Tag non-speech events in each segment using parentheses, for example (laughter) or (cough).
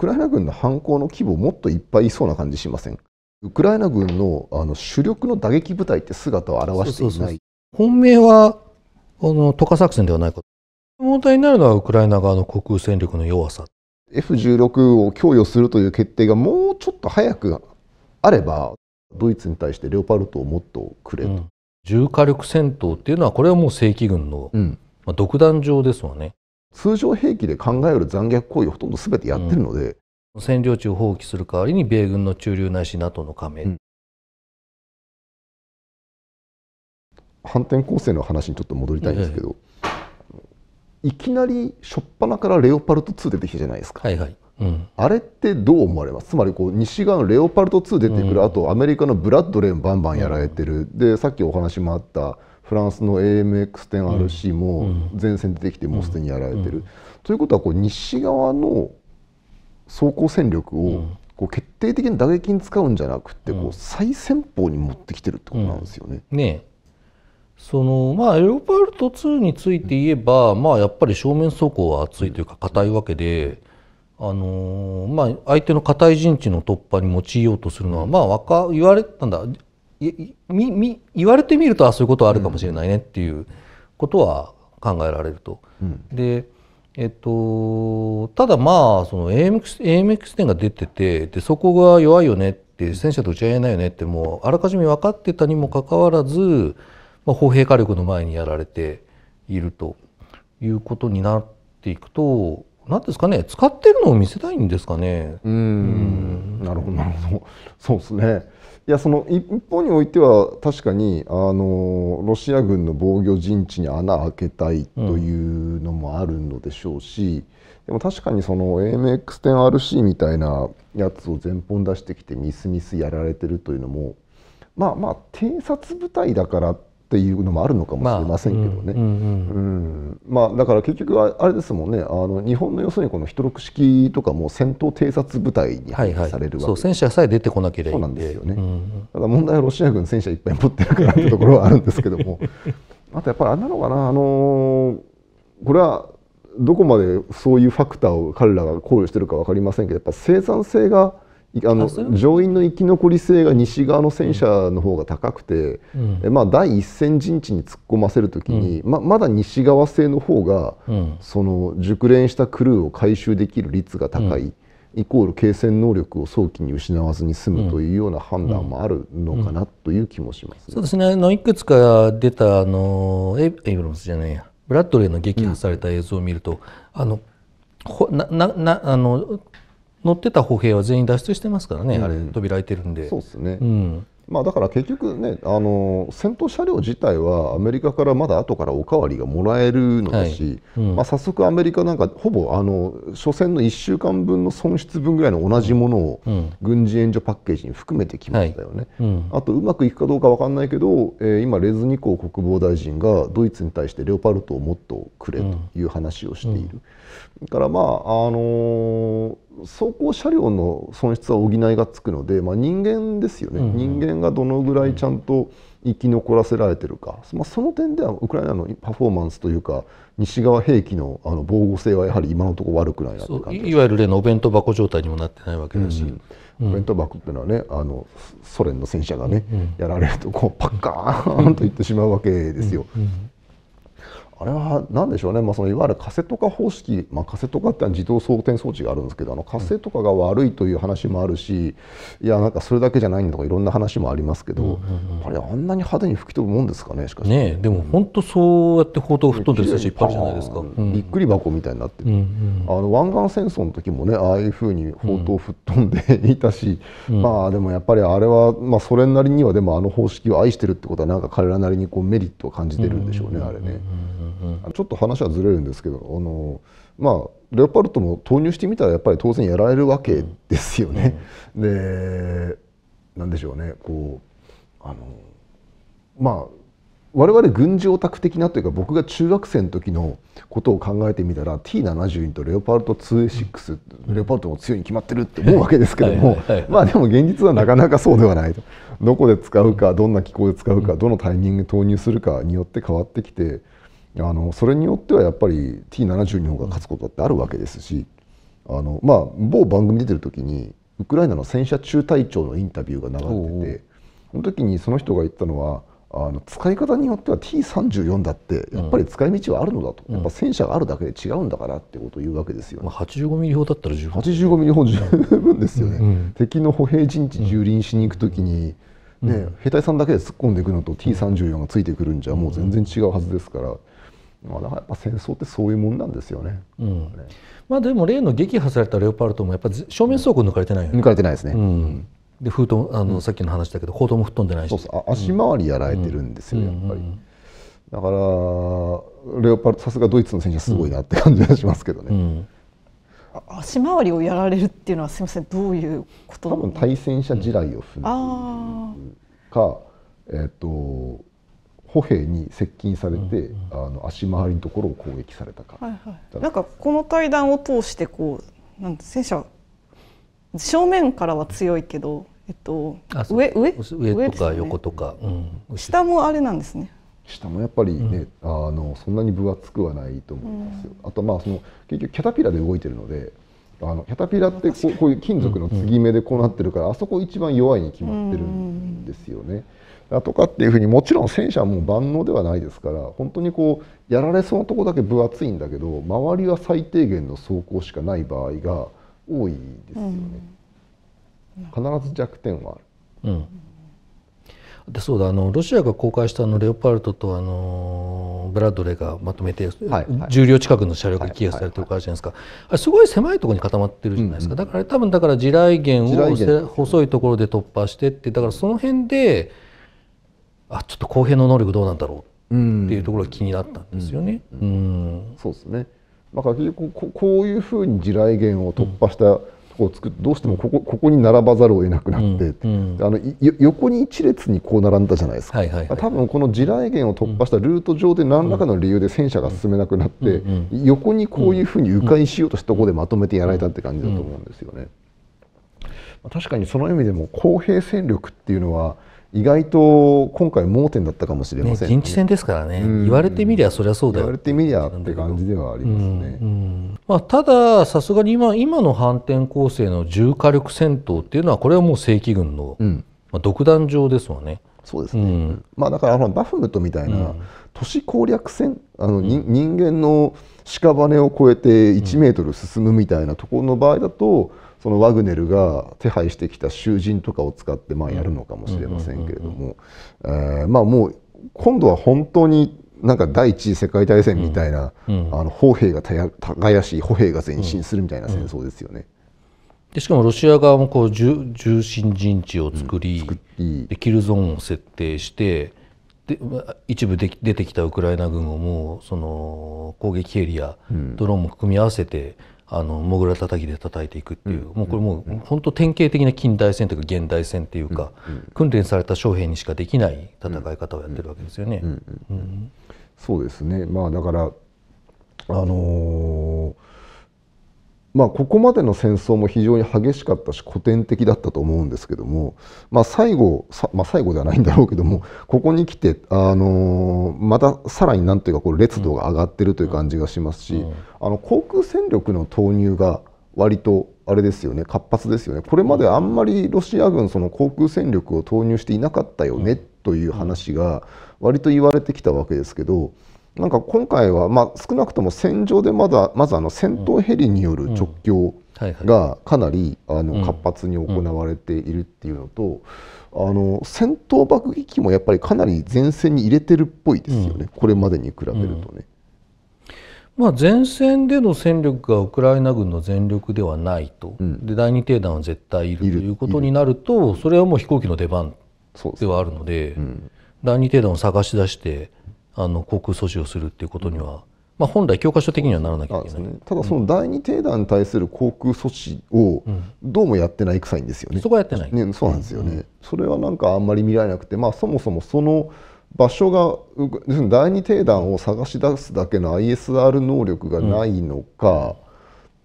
クライナ軍の反抗の規模もっといっぱいいそうな感じしませんウクライナ軍のあの主力の打撃部隊って姿を表していないそうそうそう本命はあの渡河作戦ではないか問題になるのはウクライナ側の航空戦力の弱さ F16 を供与するという決定がもうちょっと早くあればドイツに対してレオパルトをもっとくれと、うん、重火力戦闘っていうのはこれはもう正規軍の、独壇場ですわね通常兵器で考える残虐行為をほとんど全てやってるので、うん、占領地を放棄する代わりに米軍の駐留なし NATO の加盟、うん、反転攻勢の話にちょっと戻りたいんですけど、ええ、いきなり初っ端からレオパルト2出てきたじゃないですか。はいはいうん、あれってどう思われますつまりこう西側のレオパルト2出てくる、うん、あとアメリカのブラッドレーンバンバンやられてる、でさっきお話もあったフランスの AMX10RC も前線出てきてもうすでにやられてる。ということはこう西側の走行戦力をこう決定的に打撃に使うんじゃなくてこう最先方に持ってきてるってことなんですよね。ねそのまあエロパルト2について言えば、まあ、やっぱり正面走行は厚いというか硬いわけで、あのまあ、相手の硬い陣地の突破に用いようとするのは、まあ、わか言われたんだ言われてみるとあそういうことはあるかもしれないねっていうことは考えられると。うん、でえっと、ただまあその AMX, AMX 点が出ててでそこが弱いよねって戦車と打ち合えないよねってもうあらかじめ分かってたにもかかわらず、まあ、砲兵火力の前にやられているということになっていくと何ですかね使ってるのを見せたいんですかね。うんなるほどなるほどそうですねいやその一方においては確かにあのロシア軍の防御陣地に穴開けたいというのもあるのでしょうし、うん、でも確かにその AMX10RC みたいなやつを前本出してきてミスミスやられてるというのもまあまあ偵察部隊だからってっていうのもあるのかもしれませんけどね。まあ、うんまあ、だから結局あれですもんねあの日本の要するにこのヒトロク式とかも戦闘偵察部隊に配備されるわけ、はいはい、戦車さえ出てこなければそうなんですよね、うんうん、だから問題はロシア軍戦車いっぱい持ってるからってところはあるんですけども (laughs) あとやっぱりあれなのかな、あのー、これはどこまでそういうファクターを彼らが考慮してるか分かりませんけどやっぱ生産性が。あの乗員の生き残り性が西側の戦車の方が高くて、うん、まあ、第一線陣地に突っ込ませるときに、うん、ままだ西側製の方が、うん、その熟練したクルーを回収できる率が高い、イコール継戦能力を早期に失わずに済むというような判断もあるのかなという気もします、ね、そうですねあのいくつか出たあのエイブラムスじゃないやブラッドレーの撃破された映像を見ると、あのななあの乗ってた歩兵は全員脱出してますからね、うん、あれ扉開いてるんでそうですね、うんまあ、だから結局ねあの戦闘車両自体はアメリカからまだ後からおかわりがもらえるのだし、はいうん、まあ、早速アメリカなんかほぼあの初戦の1週間分の損失分ぐらいの同じものを軍事援助パッケージに含めてきましたよね、はいうん、あとうまくいくかどうか分かんないけど、えー、今レズニコー国防大臣がドイツに対してレオパルトをもっとくれという話をしている。うん、からまああのー走行車両の損失は補いがつくので、まあ、人間ですよね、うんうん、人間がどのぐらいちゃんと生き残らせられてるか、まあ、その点ではウクライナのパフォーマンスというか西側兵器のあの防護性はやはり今のところ悪くないなって感じいわゆる例のお弁当箱状態にもなってないわけだし、うんうん、お弁当箱っていうのはねあのソ連の戦車がね、うんうん、やられるとこうパッカーンといってしまうわけですよ。うんうんあれは何でしょうね、まあ、そのいわゆるカセット化方式、まあ、カセット化って自動装填装置があるんですけどあのカセット化が悪いという話もあるし、いやなんかそれだけじゃないんだとかいろんな話もありますけど、うんうんうん、あれあんなに派手に吹き飛ぶもんですかねしかしねでも本当そうやって報道吹っ飛んでる人たちいっぱいじゃないですか、うんびっくり箱みたいになってうんうん、あの湾岸戦争の時もねああいうふうに砲塔吹っ飛んでいたし、うん、まあでもやっぱりあれは、まあ、それなりにはでもあの方式を愛してるってことはなんか彼らなりにこうメリットを感じてるんでしょうね、うんうんうんうん、あれね。うんうん、ちょっと話はずれるんですけどあの、まあ、レオパルトも投入してみたらやっぱり当然やられるわけですよね。うんうん、でなんでしょうねこうあのまあ我々軍事オタク的なというか僕が中学生の時のことを考えてみたら T72 とレオパルト 2A6、うん、レオパルトも強いに決まってるって思うわけですけども (laughs) まあでも現実はなかなかそうではないとどこで使うかどんな機構で使うかどのタイミングで投入するかによって変わってきてあのそれによってはやっぱり T70 の方が勝つことだってあるわけですしあの、まあ、某番組出てる時にウクライナの戦車中隊長のインタビューが流れててその時にその人が言ったのはあの使い方によっては T34 だってやっぱり使い道はあるのだと、うん、やっぱ戦車があるだけで違うんだからってことを言うわけですよね、まあ、85ミリ砲だったら十分85ミリ砲十分ですよね、うん、敵の歩兵陣地蹂躙しに行く時に、ね、兵隊さんだけで突っ込んでいくのと T34 がついてくるんじゃもう全然違うはずですから。まあ、だからやっぱ戦争ってそういうもんなんですよね。うん、まあ、でも例の撃破されたレオパルトもやっぱ正面倉庫抜かれてないよね。抜かれてないですね。うん、で封筒あの、さっきの話だけど砲塔も吹っ飛んでないし。そうあ足回りやられてるんですよ、やっぱり。だからレオパルトさすがドイツの戦車すごいなって感じがしますけどね。足回りをやられるっていうのはすみませんどういうこと多分対戦車地雷を踏んむか、えっ、と歩兵に接近されて、あの足回りのところを攻撃されたか,、はいはい、なんかこの対談を通してこうなん戦車正面からは強いけど、えっと、上上上とか横とか、ねうん、下もあれなんですね下もやっぱりね、うん、あのそんなに分厚くはないと思いますよ、うん、あとまあその結局キャタピラで動いてるのであのキャタピラってこうこういう金属の継ぎ目でこうなってるから、あそこ一番弱いに決まってるんですよね。とかっていうふうにもちろん戦車はもう万能ではないですから本当にこうやられそうなとこだけ分厚いんだけど周りは最低限の装甲しかない場合が多いですよね。必ず弱点はある、うん、でそうだあのロシアが公開したあのレオパルトとあのーブラッドレーがまとめて、重量近くの車両が起用されてるからじゃないですか、はいはい、すごい狭いところに固まってるじゃないですか、うんうん、だから多分だから地雷原を細いところで突破してってだからその辺であちょっと公平の能力どうなんだろうっていうところが気になったんですよね。うん、うんうん、そうですねまあ、こういうふうに地雷原を突破した、うんこう作どうしてもここここに並ばざるを得なくなって、うんうん、あの横に一列にこう並んだじゃないですか、はいはいはい、多分この地雷原を突破したルート上で何らかの理由で戦車が進めなくなって、横にこういうふうに迂回しようとしたところでまとめてやられたって感じだと思うんですよね。確かにその意味でも公平戦力っていうのは意外と今回盲点だったかもしれません、ね、現地戦ですからね、うん、言われてみりゃそりゃそうだよ言われてみりゃって感じではありますね、うんうん、まあ、たださすがに今今の反転攻勢の重火力戦闘っていうのはこれはもう正規軍の、まあ、独壇場ですわねそうですね、まあ、だからあのバフムトみたいな都市攻略戦あの、人間の屍を越えて1メートル進むみたいなところの場合だと、そのワグネルが手配してきた囚人とかを使ってまあやるのかもしれませんけれどもまあもう今度は本当になんか第一次世界大戦みたいな、うん、あの砲兵がたや耕し歩兵が前進するみたいな戦争ですよね。でしかもロシア側もこう重重心陣地を作りうん、でキルゾーンを設定してで一部で出てきたウクライナ軍をもうその攻撃エリア、うん、ドローンも組み合わせてあのもぐら叩きで叩いていくっていう、もうこれもう本当典型的な近代戦というか現代戦っていうか、訓練された将兵にしかできない戦い方をやってるわけですよね。そうですね、まあ、だから、あのーまあ、ここまでの戦争も非常に激しかったし古典的だったと思うんですけども、まあ、最後まあ、最後ではないんだろうけどもここに来て、あのー、またさらになんというかこう烈度が上がっているという感じがしますし、うん、あの航空戦力の投入が割とあれですよね活発ですよねこれまであんまりロシア軍その航空戦力を投入していなかったよねという話が割と言われてきたわけですけど。なんか今回は、まあ、少なくとも戦場でまだまずあの戦闘ヘリによる直況がかなり、あの活発に行われているっていうのと、あの戦闘爆撃機もやっぱりかなり前線に入れてるっぽいですよね、これまでに比べるとね。まあ、前線での戦力がウクライナ軍の全力ではないと、うん、で第二艇団は絶対いるということになるとそれはもう飛行機の出番ではあるので、うん、第二艇団を探し出してあの航空措置をするっていうことには、まあ、本来教科書的にはならなきゃいけない、ね、ただその第二帝団に対する航空措置をどうもやってない臭いんですよね、うん、そこはやってない、ね、そうなんですよね、うんうん、それはなんかあんまり見られなくて、まあ、そもそもその場所が第二帝団を探し出すだけの ISR 能力がないのか、うん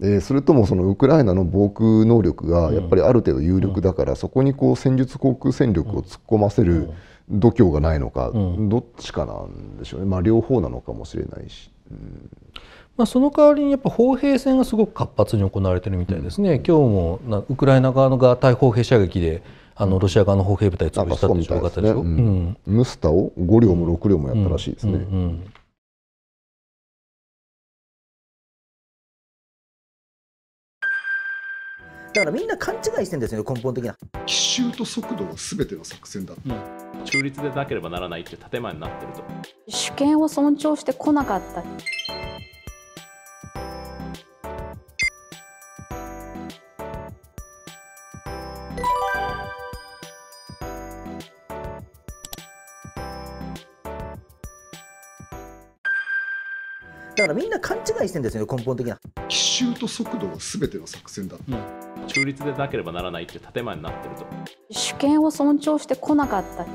でそれともそのウクライナの防空能力がやっぱりある程度有力だから、そこにこう戦術航空戦力を突っ込ませる度胸がないのか、どっちかなんでしょうね、まあ、両方なのかもしれないし。うんまあ、その代わりにやっぱ砲兵戦がすごく活発に行われてるみたいですね、うん、今日もウクライナ側のが対砲兵射撃であのロシア側の砲兵部隊潰したっいう方でうんうムスタを5両も6両もやったらしいですね。うんうんうんだからみんな勘違いしてんですよ根本的な奇襲と速度が全ての作戦だ、うん、中立でなければならないって建前になってると主権を尊重してこなかっただからみんな勘違いしてんですよ根本的な奇襲と速度が全ての作戦だ、うん中立でなければならないっていう建前になってると。主権を尊重してこなかった